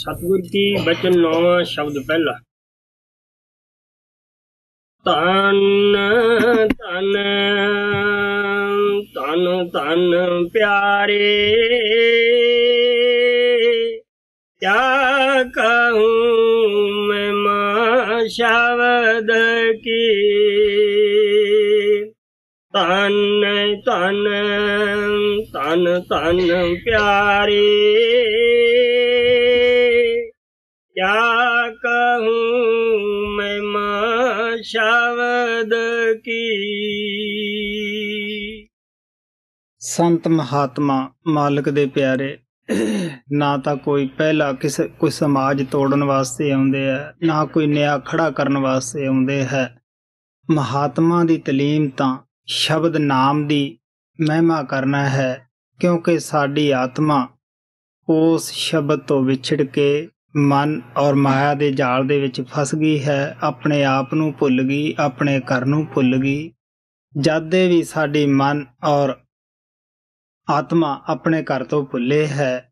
ਸਤਿਗੁਰ ਕੀ ਬਚਨ ਨੌਵਾਂ ਸ਼ਬਦ ਪਹਿਲਾ ਤਨ ਤਨ ਤਨ ਤਨ ਪਿਆਰੇ ਕਿਆ ਕਹੂੰ ਮੈਂ ਮਾ ਕੀ ਤਨ ਤਨ ਤਨ ਤਨ ਪਿਆਰੇ क्या कहूँ मैं माँ की ਸੰਤ ਮਹਾਤਮਾ ਮਾਲਕ ਦੇ ਪਿਆਰੇ ਨਾ ਤਾਂ ਕੋਈ ਪਹਿਲਾ ਕਿਸੇ ਕੋਈ ਸਮਾਜ ਤੋੜਨ ਵਾਸਤੇ ਆਉਂਦੇ ਆ ਨਾ ਕੋਈ ਨਿਆ ਖੜਾ ਕਰਨ ਵਾਸਤੇ ਆਉਂਦੇ ਹੈ ਮਹਾਤਮਾ ਦੀ ਤਾਲੀਮ ਤਾਂ ਸ਼ਬਦ ਨਾਮ ਦੀ ਮਹਿਮਾ ਕਰਨਾ ਹੈ ਕਿਉਂਕਿ ਸਾਡੀ ਆਤਮਾ ਉਸ ਸ਼ਬਦ ਤੋਂ ਵਿਛੜ ਕੇ ਮਨ ਔਰ ਮਾਇਆ ਦੇ ਜਾਲ ਦੇ ਵਿੱਚ ਫਸ ਗਈ ਹੈ ਆਪਣੇ ਆਪ ਨੂੰ ਭੁੱਲ ਗਈ ਆਪਣੇ ਕਰ ਨੂੰ ਭੁੱਲ ਗਈ ਜਦ ਦੇ ਵੀ ਸਾਡੀ ਮਨ ਔਰ ਆਤਮਾ ਆਪਣੇ ਘਰ ਤੋਂ ਭੁੱਲੇ ਹੈ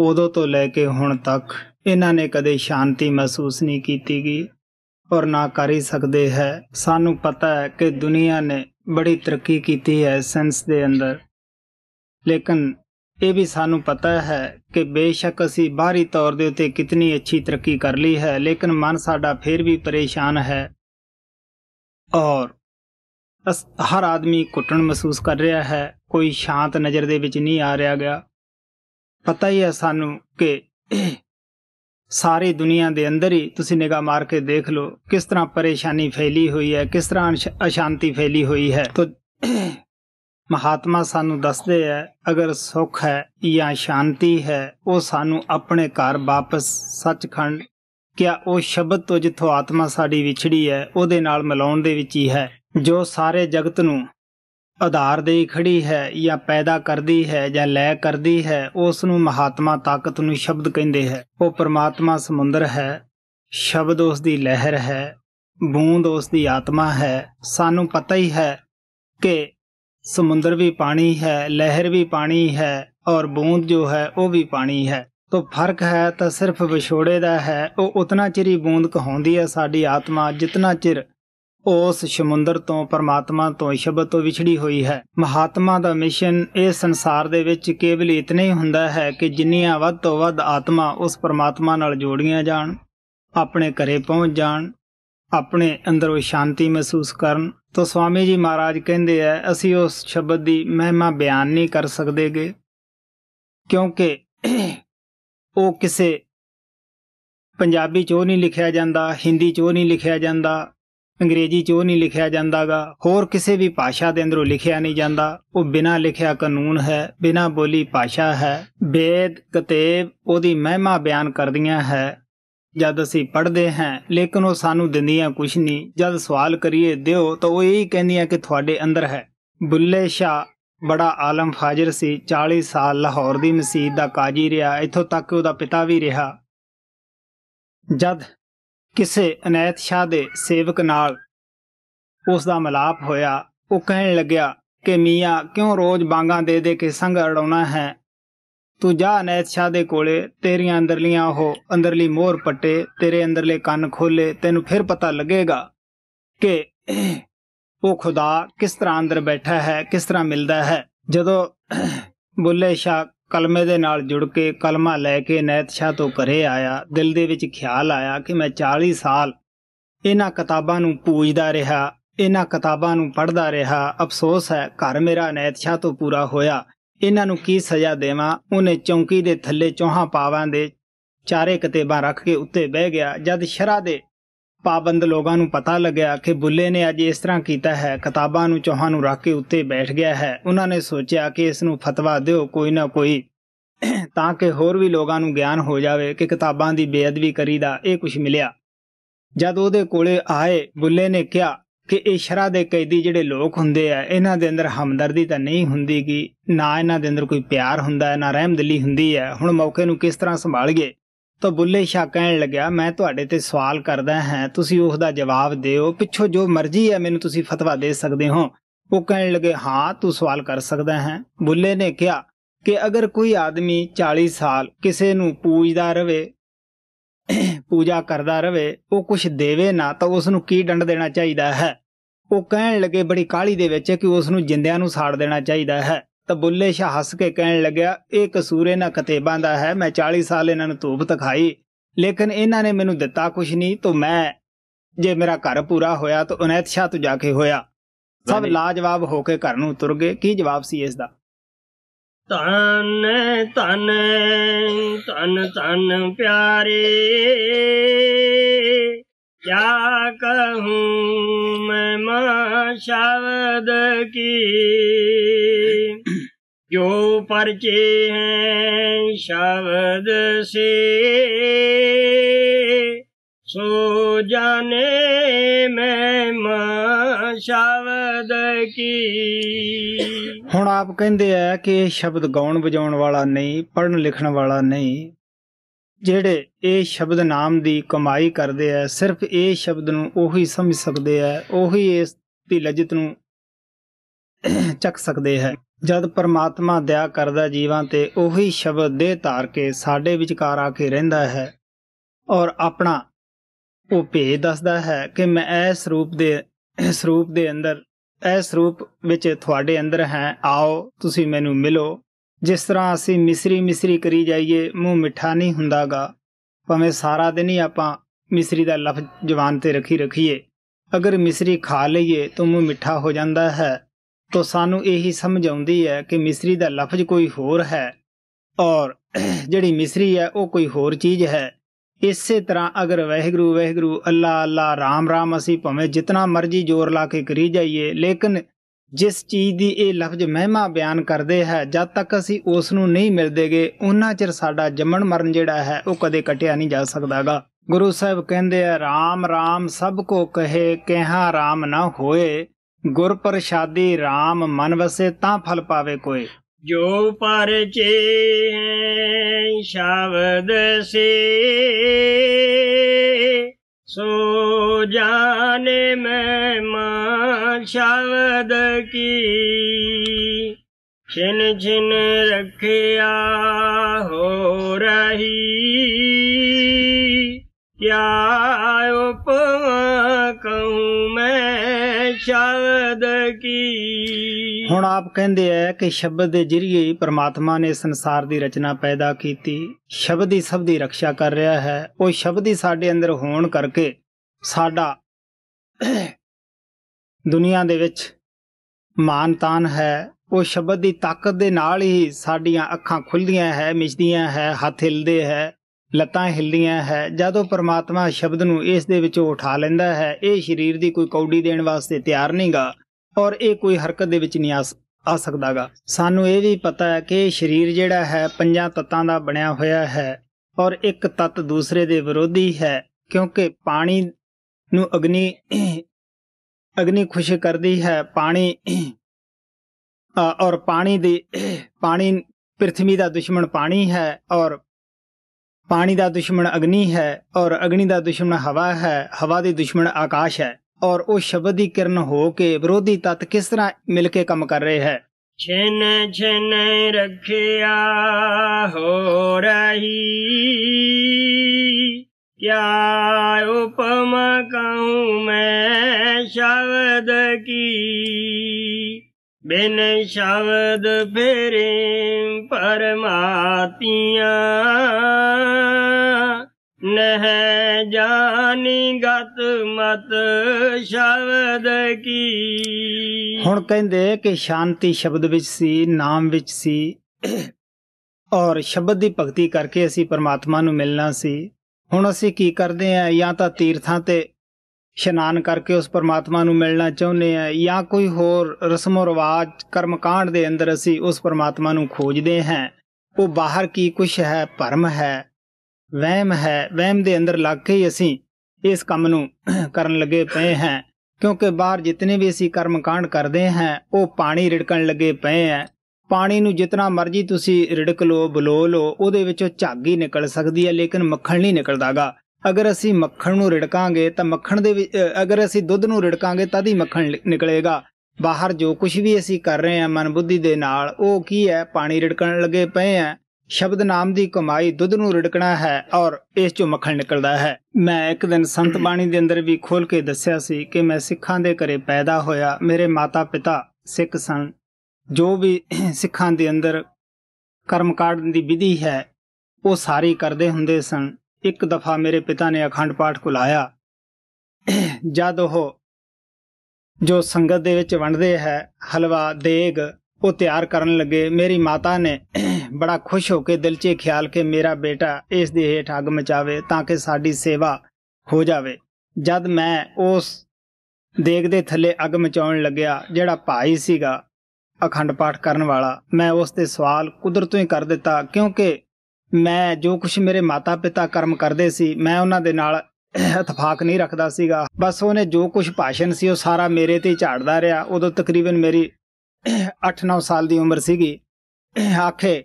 ਉਦੋਂ ਤੋਂ ਲੈ ਕੇ ਹੁਣ ਤੱਕ ਇਹਨਾਂ ਨੇ ਕਦੇ ਸ਼ਾਂਤੀ ਮਹਿਸੂਸ ਨਹੀਂ ਕੀਤੀ ਗਈ ਔਰ ਨਾ ਕਰ ਹੀ ਸਕਦੇ ਹੈ ਸਾਨੂੰ ਪਤਾ ਹੈ ਕਿ ਦੁਨੀਆ ਨੇ ਬੜੀ ਤਰੱਕੀ ਕੀਤੀ ਹੈ ਸੈਂਸ ਦੇ ਅੰਦਰ ਲੇਕਿਨ ਇਹ ਵੀ ਸਾਨੂੰ ਪਤਾ ਹੈ ਕਿ ਬੇਸ਼ੱਕ ਅਸੀਂ ਬਾਹਰੀ ਤੌਰ ਦੇ ਉੱਤੇ ਕਿੰਨੀ ਅੱਛੀ ਤਰੱਕੀ ਕਰ ਲਈ ਹੈ ਲੇਕਿਨ ਮਨ ਸਾਡਾ ਫੇਰ ਵੀ ਪਰੇਸ਼ਾਨ ਹੈ ਔਰ ਹਰ ਆਦਮੀ ਕੁੱਟਣ ਮਹਿਸੂਸ ਕਰ ਰਿਹਾ ਹੈ ਕੋਈ ਸ਼ਾਂਤ ਨਜ਼ਰ ਦੇ ਵਿੱਚ ਨਹੀਂ ਆ ਰਿਹਾ ਗਿਆ ਪਤਾ ਹੀ ਹੈ ਸਾਨੂੰ ਕਿ ਸਾਰੀ ਦੁਨੀਆ ਦੇ ਅੰਦਰ ਹੀ ਤੁਸੀਂ ਨਿਗਾਹ ਮਾਰ ਕੇ ਦੇਖ ਲਓ ਕਿਸ ਤਰ੍ਹਾਂ ਪਰੇਸ਼ਾਨੀ ਫੈਲੀ ਹੋਈ ਹੈ ਕਿਸ ਤਰ੍ਹਾਂ ਅਸ਼ਾਂਤੀ ਫੈਲੀ ਹੋਈ ਹੈ ਤਾਂ ਮਹਾਤਮਾ ਸਾਨੂੰ ਦੱਸਦੇ ਐ ਅਗਰ ਸੁਖ ਹੈ ਜਾਂ ਸ਼ਾਂਤੀ ਹੈ ਉਹ ਸਾਨੂੰ ਆਪਣੇ ਘਰ ਵਾਪਸ ਸੱਚਖੰਡ ਕਿਆ ਉਹ ਸ਼ਬਦ ਤੋਂ ਜਿੱਥੋਂ ਆਤਮਾ ਸਾਡੀ ਵਿਛੜੀ ਹੈ ਉਹਦੇ ਨਾਲ ਮਿਲਾਉਣ ਦੇ ਵਿੱਚ ਹੀ ਹੈ ਜੋ ਸਾਰੇ ਜਗਤ ਨੂੰ ਆਧਾਰ ਦੇ ਖੜੀ ਹੈ ਜਾਂ ਪੈਦਾ ਕਰਦੀ ਹੈ ਜਾਂ ਲੈ ਕਰਦੀ ਹੈ ਉਸ ਨੂੰ ਮਹਾਤਮਾ ਤਾਕਤ ਨੂੰ ਸ਼ਬਦ ਕਹਿੰਦੇ ਹੈ ਉਹ ਪਰਮਾਤਮਾ ਸਮੁੰਦਰ ਹੈ ਸ਼ਬਦ ਉਸ ਦੀ ਲਹਿਰ ਹੈ ਬੂੰਦ ਉਸ ਦੀ ਆਤਮਾ ਹੈ ਸਾਨੂੰ ਪਤਾ ਹੀ ਹੈ ਕਿ ਸਮੁੰਦਰ ਵੀ ਪਾਣੀ ਹੈ ਲਹਿਰ ਵੀ ਪਾਣੀ ਹੈ ਔਰ ਬੂੰਦ ਜੋ ਹੈ ਉਹ ਵੀ ਪਾਣੀ ਹੈ ਤੋ ਫਰਕ ਹੈ ਤਾਂ ਸਿਰਫ ਵਿਛੋੜੇ ਦਾ ਹੈ ਉਹ ਉਤਨਾ ਚਿਰ ਹੀ ਬੂੰਦ ਕਹਾਉਂਦੀ ਹੈ ਸਾਡੀ ਆਤਮਾ ਜਿਤਨਾ ਚਿਰ ਉਸ ਸਮੁੰਦਰ ਤੋਂ ਪਰਮਾਤਮਾ ਤੋਂ ਸ਼ਬਦ ਤੋਂ ਵਿਛੜੀ ਹੋਈ ਹੈ ਮਹਾਤਮਾ ਦਾ ਮਿਸ਼ਨ ਇਹ ਸੰਸਾਰ ਦੇ ਵਿੱਚ ਕੇਵਲ ਇਤਨਾ ਹੀ ਹੁੰਦਾ ਹੈ ਕਿ ਜਿੰਨੀਆਂ ਵੱਧ ਤੋਂ ਵੱਧ ਆਤਮਾ ਉਸ ਪਰਮਾਤਮਾ ਨਾਲ ਜੋੜੀਆਂ ਜਾਣ ਆਪਣੇ ਘਰੇ ਪਹੁੰਚ ਜਾਣ ਆਪਣੇ ਅੰਦਰੋਂ ਸ਼ਾਂਤੀ ਮਹਿਸੂਸ ਕਰਨ ਤਾਂ ਸਵਾਮੀ ਜੀ ਮਹਾਰਾਜ ਕਹਿੰਦੇ ਆ ਅਸੀਂ ਉਸ ਸ਼ਬਦ ਦੀ ਮਹਿਮਾ ਬਿਆਨ ਨਹੀਂ ਕਰ ਸਕਦੇਗੇ ਕਿਉਂਕਿ ਉਹ ਕਿਸੇ ਪੰਜਾਬੀ ਚ ਉਹ ਨਹੀਂ ਲਿਖਿਆ ਜਾਂਦਾ ਹਿੰਦੀ ਚ ਉਹ ਨਹੀਂ ਲਿਖਿਆ ਜਾਂਦਾ ਅੰਗਰੇਜ਼ੀ ਚ ਉਹ ਨਹੀਂ ਲਿਖਿਆ ਜਾਂਦਾਗਾ ਹੋਰ ਕਿਸੇ ਵੀ ਭਾਸ਼ਾ ਦੇ ਅੰਦਰੋਂ ਲਿਖਿਆ ਨਹੀਂ ਜਾਂਦਾ ਉਹ ਬਿਨਾ ਲਿਖਿਆ ਕਾਨੂੰਨ ਹੈ ਬਿਨਾ ਬੋਲੀ ਭਾਸ਼ਾ ਹੈ ਵੇਦ ਕਤੇਬ ਉਹਦੀ ਮਹਿਮਾ ਬਿਆਨ ਕਰਦੀਆਂ ਹੈ ਜਦ ਅਸੀਂ ਪੜਦੇ ਹਾਂ ਲੇਕਿਨ ਉਹ ਸਾਨੂੰ ਦਿੰਦੀਆਂ ਕੁਝ ਨਹੀਂ ਜਦ ਸਵਾਲ ਕਰੀਏ ਦਿਓ ਤਾਂ ਉਹ ਇਹ ਕਹਿੰਦੀਆਂ ਕਿ ਤੁਹਾਡੇ ਅੰਦਰ ਹੈ ਬੁੱਲੇ ਸ਼ਾ ਬੜਾ ਆਲਮ ਫਾਜ਼ਰ ਸੀ 40 ਸਾਲ ਲਾਹੌਰ ਦੀ ਮਸਜਿਦ ਦਾ ਕਾਜੀ ਰਿਹਾ ਇੱਥੋਂ ਤੱਕ ਉਹਦਾ ਪਿਤਾ ਵੀ ਰਿਹਾ ਜਦ ਕਿਸੇ ਅਨੈਤ ਸ਼ਾ ਦੇ ਸੇਵਕ ਨਾਲ ਉਸ ਦਾ ਮਲਾਪ ਹੋਇਆ ਉਹ ਕਹਿਣ ਲੱਗਿਆ ਕਿ ਮੀਆਂ ਕਿਉਂ ਰੋਜ਼ ਬਾਂਗਾ ਦੇ ਦੇ ਕੇ ਸੰਗ ਅੜਾਉਣਾ ਹੈ ਤੂੰ ਜਾ ਅਨੈਤ ਸ਼ਾਹ ਦੇ ਕੋਲੇ ਤੇਰੀਆਂ ਅੰਦਰਲੀਆਂ ਉਹ ਅੰਦਰਲੀ ਮੋਹਰ ਪੱਟੇ ਤੇਰੇ ਅੰਦਰਲੇ ਕੰਨ ਖੋਲੇ ਤੈਨੂੰ ਫਿਰ ਪਤਾ ਲੱਗੇਗਾ ਕਿ ਉਹ ਖੁਦਾ ਕਿਸ ਤਰ੍ਹਾਂ ਅੰਦਰ ਬੈਠਾ ਹੈ ਕਿਸ ਤਰ੍ਹਾਂ ਮਿਲਦਾ ਹੈ ਜਦੋਂ ਬੁੱਲੇ ਸ਼ਾਹ ਕਲਮੇ ਦੇ ਨਾਲ ਜੁੜ ਕੇ ਕਲਮਾ ਲੈ ਕੇ ਨੈਤ ਸ਼ਾਹ ਤੋਂ ਘਰੇ ਆਇਆ ਦਿਲ ਦੇ ਵਿੱਚ ਖਿਆਲ ਆਇਆ ਕਿ ਮੈਂ 40 ਸਾਲ ਇਹਨਾਂ ਕਿਤਾਬਾਂ ਨੂੰ ਪੂਜਦਾ ਰਿਹਾ ਇਹਨਾਂ ਕਿਤਾਬਾਂ ਨੂੰ ਪੜ੍ਹਦਾ ਰਿਹਾ ਅਫਸੋਸ ਹੈ ਘਰ ਮੇਰਾ ਨੈਤ ਸ਼ਾਹ ਤੋਂ ਪੂਰਾ ਹੋਇਆ ਇਹਨਾਂ ਨੂੰ ਕੀ ਸਜ਼ਾ ਦੇਵਾਂ ਉਹਨੇ ਚੌਂਕੀ ਦੇ ਥੱਲੇ ਚੋਹਾਂ ਪਾਵਾਂ ਦੇ ਚਾਰੇ ਕਤੇਬਾਂ ਰੱਖ ਕੇ ਉੱਤੇ ਬਹਿ ਗਿਆ ਜਦ ਸ਼ਰਾ ਦੇ ਪਾਬੰਦ ਲੋਕਾਂ ਨੂੰ ਪਤਾ ਲੱਗਿਆ ਕਿ ਬੁੱਲੇ ਨੇ ਅੱਜ ਇਸ ਤਰ੍ਹਾਂ ਕੀਤਾ ਹੈ ਕਿਤਾਬਾਂ ਨੂੰ ਚੋਹਾਂ ਨੂੰ ਰੱਖ ਕੇ ਉੱਤੇ ਬੈਠ ਗਿਆ ਹੈ ਉਹਨਾਂ ਨੇ ਸੋਚਿਆ ਕਿ ਇਸ ਨੂੰ ਫਤਵਾ ਦਿਓ ਕੋਈ ਨਾ ਕੋਈ ਤਾਂ ਕਿ ਹੋਰ ਵੀ ਲੋਕਾਂ ਨੂੰ ਗਿਆਨ ਹੋ ਜਾਵੇ ਕਿ ਕਿਤਾਬਾਂ ਦੀ ਬੇਅਦਬੀ ਕਰੀਦਾ ਇਹ ਕੁਝ ਮਿਲਿਆ ਜਦ ਉਹਦੇ ਕੋਲੇ ਆਏ ਬੁੱਲੇ ਨੇ ਕਿਹਾ ਕਿ ਇਹ ਸ਼ਰਾ ਦੇ ਕੈਦੀ ਜਿਹੜੇ ਲੋਕ ਹੁੰਦੇ ਆ ਇਹਨਾਂ ਦੇ ਅੰਦਰ ਹਮਦਰਦੀ ਤਾਂ ਨਹੀਂ ਹੁੰਦੀ ਕਿ ਨਾ ਇਹਨਾਂ ਦੇ ਅੰਦਰ ਕੋਈ ਪਿਆਰ ਹੁੰਦਾ ਹੈ ਨਾ ਰਹਿਮਦਲੀ ਹੁੰਦੀ ਹੈ ਹੁਣ ਮੌਕੇ ਨੂੰ ਕਿਸ ਤਰ੍ਹਾਂ ਸੰਭਾਲੀਏ ਤਾਂ ਬੁੱਲੇ ਸ਼ਾਹ ਕਹਿਣ ਲੱਗਿਆ ਮੈਂ ਤੁਹਾਡੇ ਤੇ ਸਵਾਲ ਕਰਦਾ ਹਾਂ ਤੁਸੀਂ ਉਸ ਦਾ ਜਵਾਬ ਦਿਓ ਪਿੱਛੋਂ ਜੋ ਮਰਜ਼ੀ ਹੈ ਮੈਨੂੰ ਤੁਸੀਂ ਫਤਵਾ ਦੇ ਸਕਦੇ ਹੋ ਉਹ ਕਹਿਣ ਲੱਗੇ ਹਾਂ ਤੂੰ ਸਵਾਲ ਕਰ ਸਕਦਾ ਹੈ ਬੁੱਲੇ ਨੇ ਕਿਹਾ ਕਿ ਅਗਰ ਕੋਈ ਆਦਮੀ 40 ਸਾਲ ਕਿਸੇ ਨੂੰ ਪੂਜਦਾ ਰਵੇ ਪੂਜਾ ਕਰਦਾ ਰਵੇ ਉਹ ਕੁਝ ਦੇਵੇ ਨਾ ਤਾਂ ਉਸ ਨੂੰ ਕੀ ਡੰਡ ਦੇਣਾ ਚਾਹੀਦਾ ਹੈ ਉਹ ਕਹਿਣ ਲੱਗੇ ਬੜੀ ਕਾਲੀ ਦੇ ਵਿੱਚ ਕਿ ਉਸ ਨੂੰ ਜਿੰਦਿਆਂ ਨੂੰ ਸਾੜ ਦੇਣਾ ਚਾਹੀਦਾ ਹੈ ਤਾਂ ਬੁੱਲੇ ਸ਼ਾਹ ਹੱਸ ਕੇ ਕਹਿਣ ਲੱਗਿਆ ਇਹ ਕਸੂਰ ਇਹਨਾਂ ਕਤੇਬਾਂ ਦਾ ਹੈ ਮੈਂ 40 ਸਾਲ ਇਹਨਾਂ ਨੂੰ ਧੂਪ ਤਖਾਈ ਲੇਕਿਨ ਇਹਨਾਂ ਨੇ ਮੈਨੂੰ ਦਿੱਤਾ ਕੁਝ ਨਹੀਂ ਤਾਂ ਮੈਂ ਜੇ ਮੇਰਾ ਘਰ ਪੂਰਾ ਹੋਇਆ ਤਾਂ ਅਨੈਤ ਸ਼ਾਹ ਤੋਂ ਜਾ ਕੇ ਹੋਇਆ ਸਭ ਲਾਜਵਾਬ ਹੋ ਕੇ ਘਰ ਨੂੰ ਤੁਰ ਗਏ ਕੀ ਜਵਾਬ ਸੀ ਇਸ ਦਾ ਤਨ ਤਨ ਤਨ ਤਨ ਪਿਆਰੇ क्या ਕਹੂੰ मैं माँ ਕੀ की जो ਹੈ हैं शब्द से सो जाने मैं ਕੀ ਹੁਣ ਆਪ ਕਹਿੰਦੇ ਆ ਕਿ ਇਹ ਸ਼ਬਦ ਗਾਉਣ ਵਜਾਉਣ ਵਾਲਾ ਨਹੀਂ ਪੜਨ ਲਿਖਣ ਵਾਲਾ ਨਹੀਂ ਜਿਹੜੇ ਇਹ ਸ਼ਬਦ ਨਾਮ ਦੀ ਕਮਾਈ ਕਰਦੇ ਐ ਸਿਰਫ ਇਹ ਸ਼ਬਦ ਨੂੰ ਉਹੀ ਸਮਝ ਸਕਦੇ ਐ ਉਹੀ ਇਸ ਦੀ ਲਜਤ ਨੂੰ ਚੱਕ ਸਕਦੇ ਹੈ ਜਦ ਪਰਮਾਤਮਾ ਦਇਆ ਕਰਦਾ ਜੀਵਾਂ ਤੇ ਉਹੀ ਸ਼ਬਦ ਦੇ ਧਾਰ ਕੇ ਸਾਡੇ ਵਿਚਕਾਰ ਆ ਕੇ ਰਹਿੰਦਾ ਹੈ ਔਰ ਆਪਣਾ ਉਹ ਭੇਦ ਦੱਸਦਾ ਹੈ ਕਿ ਮੈਂ ਇਸ ਰੂਪ ਦੇ ਇਸ ਰੂਪ ਦੇ ਅੰਦਰ ਇਸ ਰੂਪ ਵਿੱਚ ਤੁਹਾਡੇ ਅੰਦਰ ਹੈ ਆਓ ਤੁਸੀਂ ਮੈਨੂੰ ਮਿਲੋ ਜਿਸ ਤਰ੍ਹਾਂ ਅਸੀਂ ਮਿਸਰੀ ਮਿਸਰੀ ਕਰੀ ਜਾਈਏ ਮੂੰਹ ਮਿੱਠਾ ਨਹੀਂ ਹੁੰਦਾਗਾ ਭਾਵੇਂ ਸਾਰਾ ਦਿਨ ਹੀ ਆਪਾਂ ਮਿਸਰੀ ਦਾ ਲਫ਼ਜ਼ ਜ਼ੁਬਾਨ ਤੇ ਰੱਖੀ ਰੱਖੀਏ ਅਗਰ ਮਿਸਰੀ ਖਾ ਲਈਏ ਤਾਂ ਮੂੰਹ ਮਿੱਠਾ ਹੋ ਜਾਂਦਾ ਹੈ ਤਾਂ ਸਾਨੂੰ ਇਹੀ ਸਮਝ ਆਉਂਦੀ ਹੈ ਕਿ ਮਿਸਰੀ ਦਾ ਲਫ਼ਜ਼ ਕੋਈ ਹੋਰ ਹੈ ਔਰ ਜਿਹੜੀ ਮਿਸਰੀ ਹੈ ਉਹ ਕੋਈ ਹੋਰ ਚੀਜ਼ ਹੈ ਇਸੇ ਤਰ੍ਹਾਂ ਅਗਰ ਵਹਿਗਰੂ ਵਹਿਗਰੂ ਅੱਲਾ ਅੱਲਾ ਰਾਮ ਰਾਮ ਅਸੀਂ ਭਾਵੇਂ ਜਿੰਨਾ ਮਰਜ਼ੀ ਜ਼ੋਰ ਲਾ ਕੇ ਕਰੀ ਜਾਈਏ ਲੇਕਿਨ ਜਿਸ ਚੀਜ਼ ਦੀ ਇਹ ਲਫ਼ਜ਼ ਮਹਿਮਾ ਬਿਆਨ ਕਰਦੇ ਹੈ ਜਦ ਤੱਕ ਅਸੀਂ ਉਸ ਨੂੰ ਨਹੀਂ ਮਿਲਦੇਗੇ ਉਹਨਾਂ ਚਿਰ ਸਾਡਾ ਜੰਮਣ ਮਰਨ ਜਿਹੜਾ ਹੈ ਉਹ ਕਦੇ ਕਟਿਆ ਨਹੀਂ ਜਾ ਸਕਦਾਗਾ ਗੁਰੂ ਸਾਹਿਬ ਕਹਿੰਦੇ ਆ RAM RAM ਸਭ ਕੋ ਕਹੇ ਕਿਹਾ RAM ਨਾ ਹੋਏ ਗੁਰ ਪ੍ਰਸ਼ਾਦੀ RAM ਮਨ ਵਸੇ ਤਾਂ ਫਲ ਪਾਵੇ ਕੋਏ ਜੋ ਪਰਚੇ ਸ਼ਬਦ ਸੇ सो जाने में माँ शावद की छिन छिन रखिया हो रही क्या उपमा कहूँ मैं शावद की ਹੁਣ ਆਪ ਕਹਿੰਦੇ ਆ ਕਿ ਸ਼ਬਦ ਦੇ ਜ਼ਰੀਏ ਹੀ ਪ੍ਰਮਾਤਮਾ ਨੇ ਸੰਸਾਰ ਦੀ ਰਚਨਾ ਪੈਦਾ ਕੀਤੀ ਸ਼ਬਦ ਹੀ ਸਭ ਦੀ ਰੱਖਿਆ ਕਰ ਰਿਹਾ ਹੈ ਉਹ ਸ਼ਬਦ ਹੀ ਸਾਡੇ ਅੰਦਰ ਹੋਣ ਕਰਕੇ ਸਾਡਾ ਦੁਨੀਆ ਦੇ ਵਿੱਚ ਮਾਨਤਾਨ ਹੈ ਉਹ ਸ਼ਬਦ ਦੀ ਤਾਕਤ ਦੇ ਨਾਲ ਹੀ ਸਾਡੀਆਂ ਅੱਖਾਂ ਖੁੱਲਦੀਆਂ ਹੈ ਮਿਚਦੀਆਂ ਹੈ ਹੱਥ ਹਿਲਦੇ ਹੈ ਲੱਤਾਂ ਹਿਲਦੀਆਂ ਹੈ ਜਦੋਂ ਪਰਮਾਤਮਾ ਸ਼ਬਦ ਨੂੰ ਇਸ ਦੇ ਵਿੱਚੋਂ ਉਠਾ ਲੈਂਦਾ ਹੈ ਇਹ ਸਰੀਰ ਦੀ ਕੋਈ ਕੌਡੀ ਦੇਣ ਵਾਸਤੇ ਤਿਆਰ ਨਹੀਂਗਾ ਔਰ ਇਹ ਕੋਈ ਹਰਕਤ ਦੇ ਵਿੱਚ ਨਹੀਂ ਆ ਸਕਦਾਗਾ ਸਾਨੂੰ ਇਹ ਵੀ ਪਤਾ ਹੈ ਕਿ ਸਰੀਰ ਜਿਹੜਾ ਹੈ ਪੰਜਾਂ ਤੱਤਾਂ ਦਾ ਬਣਿਆ ਹੋਇਆ ਹੈ ਔਰ ਇੱਕ ਤੱਤ ਦੂਸਰੇ ਦੇ ਵਿਰੋਧੀ ਹੈ ਕਿਉਂਕਿ ਪਾਣੀ ਨੂੰ ਅਗਨੀ ਅਗਨੀ ਖੁਸ਼ ਕਰਦੀ ਹੈ ਪਾਣੀ ਔਰ ਪਾਣੀ ਦੀ ਪਾਣੀ ਪ੍ਰithvi ਦਾ ਦੁਸ਼ਮਣ ਪਾਣੀ ਹੈ ਔਰ ਪਾਣੀ ਦਾ ਦੁਸ਼ਮਣ ਅਗਨੀ ਹੈ ਔਰ ਅਗਨੀ ਦਾ ਦੁਸ਼ਮਣ ਹਵਾ ਹੈ ਹਵਾ ਦੇ ਦੁਸ਼ਮਣ ਆਕਾਸ਼ ਹੈ ਔਰ ਉਹ ਸ਼ਬਦ ਦੀ ਕਿਰਨ ਹੋ ਕੇ ਵਿਰੋਧੀ ਤੱਤ ਕਿਸ ਤਰ੍ਹਾਂ ਮਿਲ ਕੇ ਕੰਮ ਕਰ ਰਹੇ ਹੈ ਛਿਨ ਛਿਨ ਰੱਖਿਆ ਹੋ ਰਹੀ ਕਿਆ ਉਪਮ ਕਹੂੰ ਮੈਂ ਸ਼ਬਦ ਕੀ ਬਿਨ ਸ਼ਬਦ ਫੇਰੇ ਪਰਮਾਤੀਆਂ ਨਹਿ ਜਾਣੀ ਗਤ ਮਤ ਸ਼ਬਦ ਕੀ ਹੁਣ ਕਹਿੰਦੇ ਕਿ ਸ਼ਾਂਤੀ ਸ਼ਬਦ ਵਿੱਚ ਸੀ ਨਾਮ ਵਿੱਚ ਸੀ ਔਰ ਸ਼ਬਦ ਦੀ ਭਗਤੀ ਕਰਕੇ ਅਸੀਂ ਪਰਮਾਤਮਾ ਨੂੰ ਮਿਲਣਾ ਸੀ ਹੁਣ ਅਸੀਂ ਕੀ ਕਰਦੇ ਆ ਜਾਂ ਤਾਂ ਤੀਰਥਾਂ ਤੇ ਇਸ਼ਨਾਨ ਕਰਕੇ ਉਸ ਪਰਮਾਤਮਾ ਨੂੰ ਮਿਲਣਾ ਚਾਹੁੰਦੇ ਆ ਜਾਂ ਕੋਈ ਹੋਰ ਰਸਮ ਰਿਵਾਜ ਕਰਮਕਾਂਡ ਦੇ ਅੰਦਰ ਅਸੀਂ ਉਸ ਪਰਮਾਤਮਾ ਨੂੰ ਖੋਜਦੇ ਹਾਂ ਉਹ ਬਾਹਰ ਕੀ ਕੁਛ ਹੈ ਭਰਮ ਹੈ ਵਹਿਮ ਹੈ ਵਹਿਮ ਦੇ ਅੰਦਰ ਲੱਗ ਕੇ ਹੀ ਅਸੀਂ ਇਸ ਕੰਮ ਨੂੰ ਕਰਨ ਲੱਗੇ ਪਏ ਹਾਂ ਕਿਉਂਕਿ ਬਾਹਰ ਜਿੰਨੇ ਵੀ ਅਸੀਂ ਕਰਮ ਕਾਂਡ ਕਰਦੇ ਹਾਂ ਉਹ ਪਾਣੀ ਰਿੜਕਣ ਲੱਗੇ ਪਏ ਆ ਪਾਣੀ ਨੂੰ ਜਿੰਨਾ ਮਰਜ਼ੀ ਤੁਸੀਂ ਰਿੜਕ ਲੋ ਬਲੋ ਲੋ ਉਹਦੇ ਵਿੱਚੋਂ ਝੱਗ ਹੀ ਨਿਕਲ ਸਕਦੀ ਹੈ ਲੇਕਿਨ ਮੱਖਣ ਨਹੀਂ ਨਿਕਲਦਾਗਾ ਅਗਰ ਅਸੀਂ ਮੱਖਣ ਨੂੰ ਰਿੜਕਾਂਗੇ ਤਾਂ ਮੱਖਣ ਦੇ ਵਿੱਚ ਅਗਰ ਅਸੀਂ ਦੁੱਧ ਨੂੰ ਰਿੜਕਾਂਗੇ ਤਾਂ ਹੀ ਮੱਖਣ ਨਿਕਲੇਗਾ ਬਾਹਰ ਜੋ ਕੁਝ ਵੀ ਅਸੀਂ ਕਰ ਰਹੇ ਹਾਂ ਮਨ ਬੁੱਧੀ ਦੇ ਨਾਲ ਉਹ ਕੀ ਹੈ ਪਾਣੀ ਰਿੜਕਣ ਲੱਗੇ ਪਏ ਆ ਸ਼ਬਦ ਨਾਮ ਦੀ ਕਮਾਈ ਦੁੱਧ ਨੂੰ ਰੜਕਣਾ ਹੈ ਔਰ ਇਸ ਚੋਂ ਮੱਖਣ ਨਿਕਲਦਾ ਹੈ ਮੈਂ ਇੱਕ ਦਿਨ ਸੰਤ ਬਾਣੀ ਦੇ ਅੰਦਰ ਵੀ ਖੋਲ ਕੇ ਦੱਸਿਆ ਸੀ ਕਿ ਮੈਂ ਸਿੱਖਾਂ ਦੇ ਘਰੇ ਪੈਦਾ ਹੋਇਆ ਮੇਰੇ ਮਾਤਾ ਪਿਤਾ ਸਿੱਖ ਸਨ ਜੋ ਵੀ ਸਿੱਖਾਂ ਦੇ ਅੰਦਰ ਕਰਮ ਕਾਂਡ ਦੀ ਵਿਧੀ ਹੈ ਉਹ ਸਾਰੀ ਕਰਦੇ ਹੁੰਦੇ ਸਨ ਇੱਕ ਦਫਾ ਮੇਰੇ ਪਿਤਾ ਨੇ ਅਖੰਡ ਪਾਠ ਕੁਲਾਇਆ ਜਦ ਉਹ ਜੋ ਸੰਗਤ ਦੇ ਵਿੱਚ ਵੰਡਦੇ ਹੈ ਹਲਵਾ ਦੇਗ ਉਹ ਤਿਆਰ ਕਰਨ ਲੱਗੇ ਮੇਰੀ ਮਾਤਾ ਨੇ ਬੜਾ ਖੁਸ਼ ਹੋ ਕੇ ਦਿਲ 'ਚ ਖਿਆਲ ਕਿ ਮੇਰਾ ਬੇਟਾ ਇਸ ਦੇ ਹੇਠ ਅੱਗ ਮਚਾਵੇ ਤਾਂ ਕਿ ਸਾਡੀ ਸੇਵਾ ਹੋ ਜਾਵੇ ਜਦ ਮੈਂ ਉਸ ਦੇਗ ਦੇ ਥੱਲੇ ਅੱਗ ਮਚਾਉਣ ਲੱਗਿਆ ਜਿਹੜਾ ਭਾਈ ਸੀਗਾ ਅਖੰਡ ਪਾਠ ਕਰਨ ਵਾਲਾ ਮੈਂ ਉਸ ਤੇ ਸਵਾਲ ਕੁਦਰਤੋਂ ਹੀ ਕਰ ਦਿੱਤਾ ਕਿਉਂਕਿ ਮੈਂ ਜੋ ਕੁਝ ਮੇਰੇ ਮਾਤਾ-ਪਿਤਾ ਕਰਮ ਕਰਦੇ ਸੀ ਮੈਂ ਉਹਨਾਂ ਦੇ ਨਾਲ ਇਤਫਾਕ ਨਹੀਂ ਰੱਖਦਾ ਸੀਗਾ ਬਸ ਉਹਨੇ ਜੋ ਕੁਝ ਭਾਸ਼ਣ ਸੀ ਉਹ ਸਾਰਾ ਮੇਰੇ ਤੇ ਝਾੜਦਾ ਰਿਹਾ ਉਦੋਂ ਤਕਰੀਬਨ ਮੇਰੀ 8-9 ਸਾਲ ਦੀ ਉਮਰ ਸੀਗੀ ਆਖੇ